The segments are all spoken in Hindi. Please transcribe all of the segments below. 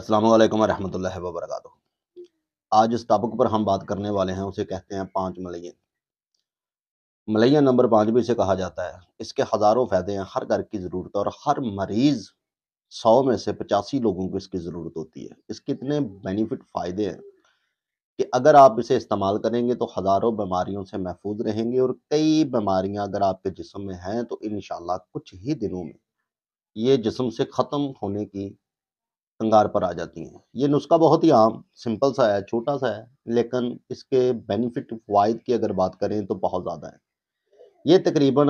अस्सलाम वालेकुम रहमतुल्लाहि व आज इस टॉपिक पर हम बात करने वाले हैं उसे कहते हैं पाँच मलैन मलैया नंबर पाँच भी इसे कहा जाता है इसके हज़ारों फ़ायदे हैं हर घर की ज़रूरत और हर मरीज़ सौ में से पचासी लोगों को इसकी ज़रूरत होती है इसके इतने बेनिफिट फ़ायदे हैं कि अगर आप इसे इस्तेमाल करेंगे तो हज़ारों बीमारियों से महफूज रहेंगे और कई बीमारियाँ अगर आपके जिसम में हैं तो इन कुछ ही दिनों में ये जिसम से ख़त्म होने की अंगार पर आ जाती हैं ये नुस्खा बहुत ही आम सिंपल सा है छोटा सा है लेकिन इसके बेनिफिट फ़ायद की अगर बात करें तो बहुत ज़्यादा है ये तकरीबन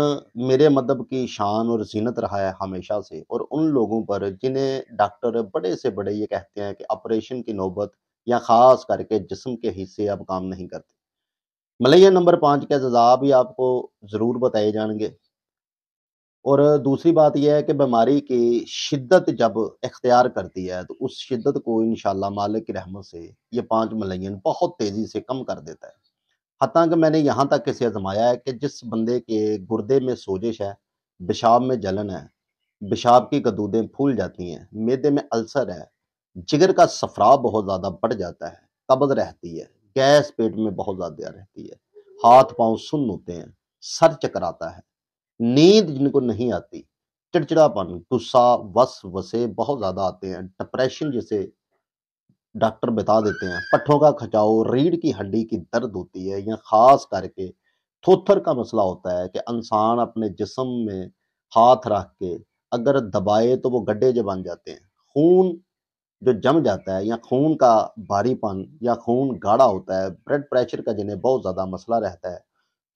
मेरे मदब की शान और जीनत रहा है हमेशा से और उन लोगों पर जिन्हें डॉक्टर बड़े से बड़े ये कहते हैं कि ऑपरेशन की नौबत या ख़ास करके जिसम के हिस्से अब काम नहीं करते मलैया नंबर पाँच के जजाब भी आपको ज़रूर बताए जाएंगे और दूसरी बात यह है कि बीमारी की शिद्दत जब इख्तियार करती है तो उस शिद्दत को इन मालिक की रहमत से ये पाँच मलयन बहुत तेज़ी से कम कर देता है हत्या कि मैंने यहाँ तक इसे आजमाया है कि जिस बंदे के गुर्दे में सोजिश है पेशाब में जलन है पेशाब की गदूदें फूल जाती हैं मेदे में अल्सर है जिगर का सफरा बहुत ज़्यादा बढ़ जाता है कब्ज रहती है गैस पेट में बहुत ज़्यादा रहती है हाथ पाँव सुन्न होते हैं सर चकराता है नींद जिनको नहीं आती चिड़चिड़ापन गुस्सा वस वसे बहुत ज़्यादा आते हैं डिप्रेशन जैसे डॉक्टर बता देते हैं पट्ठों का खचाओ रीढ़ की हड्डी की दर्द होती है या ख़ास करके थोथर का मसला होता है कि इंसान अपने जिसम में हाथ रख के अगर दबाए तो वो गड्ढे जो बन जाते हैं खून जो जम जाता है या खून का भारीपन या खून गाढ़ा होता है ब्लड प्रेशर का जिन्हें बहुत ज़्यादा मसला रहता है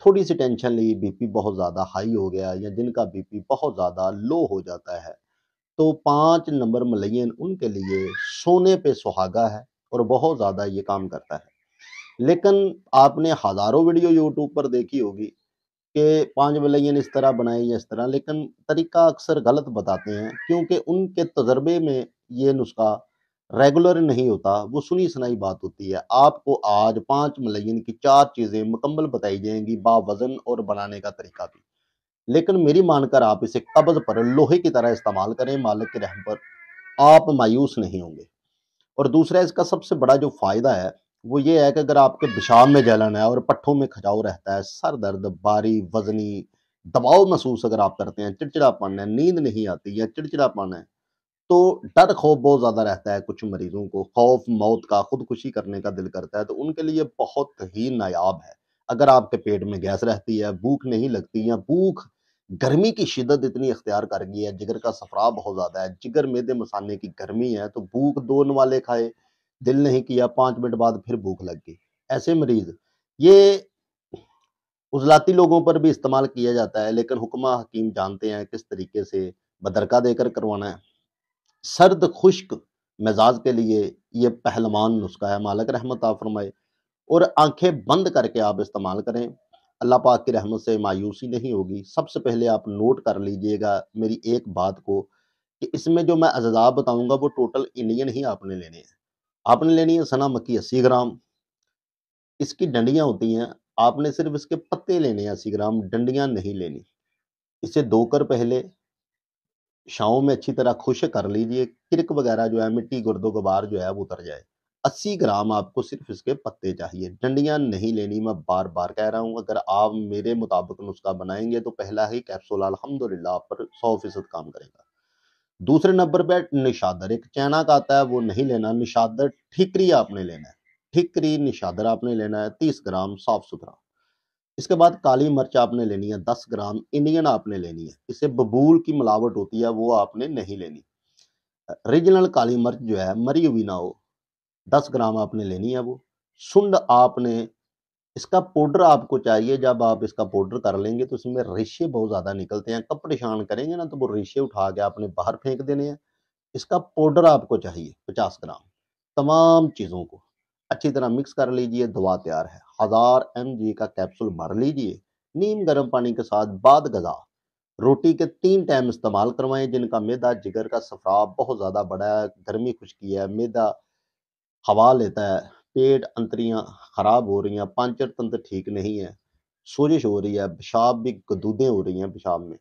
थोड़ी सी टेंशन ली बीपी बहुत ज़्यादा हाई हो गया या जिनका बीपी बहुत ज़्यादा लो हो जाता है तो पांच नंबर मलयन उनके लिए सोने पे सुहागा है और बहुत ज़्यादा ये काम करता है लेकिन आपने हज़ारों वीडियो यूट्यूब पर देखी होगी कि पांच मलयन इस तरह बनाए या इस तरह लेकिन तरीका अक्सर गलत बताते हैं क्योंकि उनके तजर्बे में ये नुस्खा रेगुलर नहीं होता वो सुनी सुनाई बात होती है आपको आज पाँच मलयन की चार चीज़ें मुकम्मल बताई जाएंगी बा वज़न और बनाने का तरीका भी लेकिन मेरी मानकर आप इसे कब्ज़ पर लोहे की तरह इस्तेमाल करें मालिक के रहम पर आप मायूस नहीं होंगे और दूसरा इसका सबसे बड़ा जो फ़ायदा है वो ये है कि अगर आपके पेशाब में जलन है और पट्ठों में खजाव रहता है सर दर्द बारी वजनी दबाव महसूस अगर आप करते हैं चिड़चिड़ापन है नींद नहीं आती या चिड़चिड़ापन है तो डर खौफ बहुत ज़्यादा रहता है कुछ मरीजों को खौफ मौत का खुदकुशी करने का दिल करता है तो उनके लिए बहुत ही नायाब है अगर आपके पेट में गैस रहती है भूख नहीं लगती या भूख गर्मी की शिदत इतनी अख्तियार कर गई है जिगर का सफरा बहुत ज़्यादा है जिगर मेदे मसाने की गर्मी है तो भूख दो नवाले खाए दिल नहीं किया पाँच मिनट बाद फिर भूख लग गई ऐसे मरीज ये उजलाती लोगों पर भी इस्तेमाल किया जाता है लेकिन हुक्मा हकीम जानते हैं किस तरीके से बदरका देकर करवाना है सर्द खुश्क मिजाज के लिए ये पहलवान नुस्खा है मालक रहमत फरमाए और आंखें बंद करके आप इस्तेमाल करें अल्लाह पाक की रहमत से मायूसी नहीं होगी सबसे पहले आप नोट कर लीजिएगा मेरी एक बात को कि इसमें जो मैं अजाब बताऊंगा वो टोटल इंडियन ही आपने लेने हैं आपने लेनी है सना मक्की अस्सी ग्राम इसकी डंडियाँ होती हैं आपने सिर्फ इसके पत्ते लेने हैं अस्सी ग्राम डंडियाँ नहीं लेनी इसे धोकर पहले छाओं में अच्छी तरह खुश कर लीजिए किरक वगैरह जो है मिट्टी गुर्दो गुबार जो है वो उतर जाए अस्सी ग्राम आपको सिर्फ इसके पत्ते चाहिए डंडियाँ नहीं लेनी मैं बार बार कह रहा हूँ अगर आप मेरे मुताबिक नुस्खा बनाएंगे तो पहला ही कैप्सूल अलहमदिल्ला आप पर सौ फीसद काम करेगा दूसरे नंबर पर निशादर एक चैना का आता है वो नहीं लेना निशादर ठिकरी आपने लेना है ठिकरी निशादर आपने लेना है तीस ग्राम साफ सुथरा इसके बाद काली मिर्च आपने लेनी है दस ग्राम इंडियन आपने लेनी है इससे बबूल की मिलावट होती है वो आपने नहीं लेनी रिजनल काली मिर्च जो है मरी हुई ना हो दस ग्राम आपने लेनी है वो सुंड आपने इसका पाउडर आपको चाहिए जब आप इसका पाउडर कर लेंगे तो इसमें रेशे बहुत ज़्यादा निकलते हैं कब परेशान करेंगे ना तो वो रेशे उठा के आपने बाहर फेंक देने हैं इसका पाउडर आपको चाहिए पचास ग्राम तमाम चीज़ों को अच्छी तरह मिक्स कर लीजिए दवा तैयार है हज़ार एम का कैप्सूल भर लीजिए नीम गर्म पानी के साथ बाद गज़ा रोटी के तीन टाइम इस्तेमाल करवाएं जिनका मैदा जिगर का सफरा बहुत ज़्यादा बड़ा है गर्मी खुश्की है मैदा हवा लेता है पेट अंतरियाँ ख़राब हो रही हैं पांचर तंत्र ठीक नहीं है सोजिश हो रही है पेशाब भी गदूदें हो रही हैं पेशाब में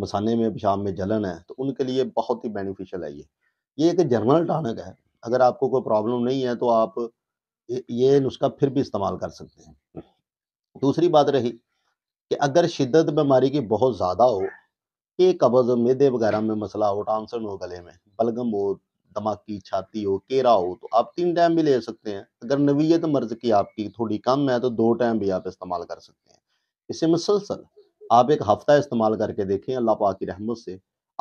मसाने में पेशाब में जलन है तो उनके लिए बहुत ही बेनिफिशियल है ये ये एक जर्नल टानक है अगर आपको कोई प्रॉब्लम नहीं है तो आप ये नुस्खा फिर भी इस्तेमाल कर सकते हैं दूसरी बात रही कि अगर शिदत बीमारी की बहुत ज़्यादा हो के कब्ज़ मैदे वगैरह में मसला हो टांसन हो गले में बलगम हो दमाग की छाती हो केरा हो तो आप तीन टाइम भी ले सकते हैं अगर नवीयत मर्ज की आपकी थोड़ी कम है तो दो टाइम भी आप इस्तेमाल कर सकते हैं इसे मुसलसल आप एक हफ़्ता इस्तेमाल करके देखें अल्लाह पाक की रहमत से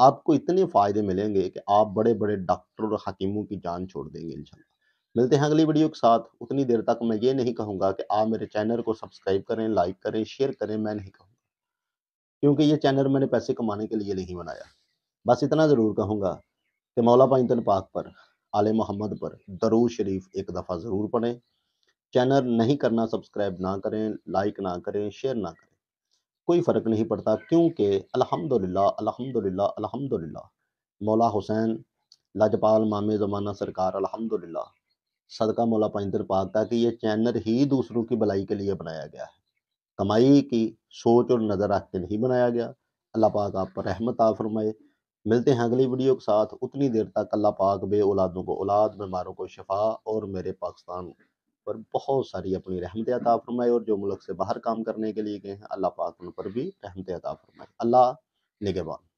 आपको इतने फ़ायदे मिलेंगे कि आप बड़े बड़े डॉक्टर और हकीमों की जान छोड़ देंगे इंशाल्लाह मिलते हैं अगली वीडियो के साथ उतनी देर तक मैं ये नहीं कहूँगा कि आप मेरे चैनल को सब्सक्राइब करें लाइक करें शेयर करें मैं नहीं कहूँगा क्योंकि ये चैनल मैंने पैसे कमाने के लिए नहीं बनाया बस इतना ज़रूर कहूँगा कि मौला पाइतन पाक पर आल मोहम्मद पर दरूज शरीफ एक दफ़ा ज़रूर पढ़ें चैनल नहीं करना सब्सक्राइब ना करें लाइक ना करें शेयर ना करें कोई फ़र्क नहीं पड़ता क्योंकि अल्हम्दुलिल्लाह अल्हम्दुलिल्लाह अल्हम्दुलिल्लाह मौला हुसैन लाजपाल मामे ज़माना सरकार अल्हम्दुलिल्लाह सदका मौला पंजर पाक का कि ये चैनल ही दूसरों की भलाई के लिए बनाया गया है कमाई की सोच और नज़र रख के नहीं बनाया गया अल्लाह पाक आप पर रहमत आ फरमाए मिलते हैं अगली वीडियो के साथ उतनी देर तक अल्लाह पाक बे औलादों को औलाद बीमारों को शफा और मेरे पाकिस्तान पर बहुत सारी अपनी रहमत अता फरमाए और जो मुल्क से बाहर काम करने के लिए गए हैं अल्लाह पाक उन पर भी रहमत अता फरमाए अल्लाह निगेबान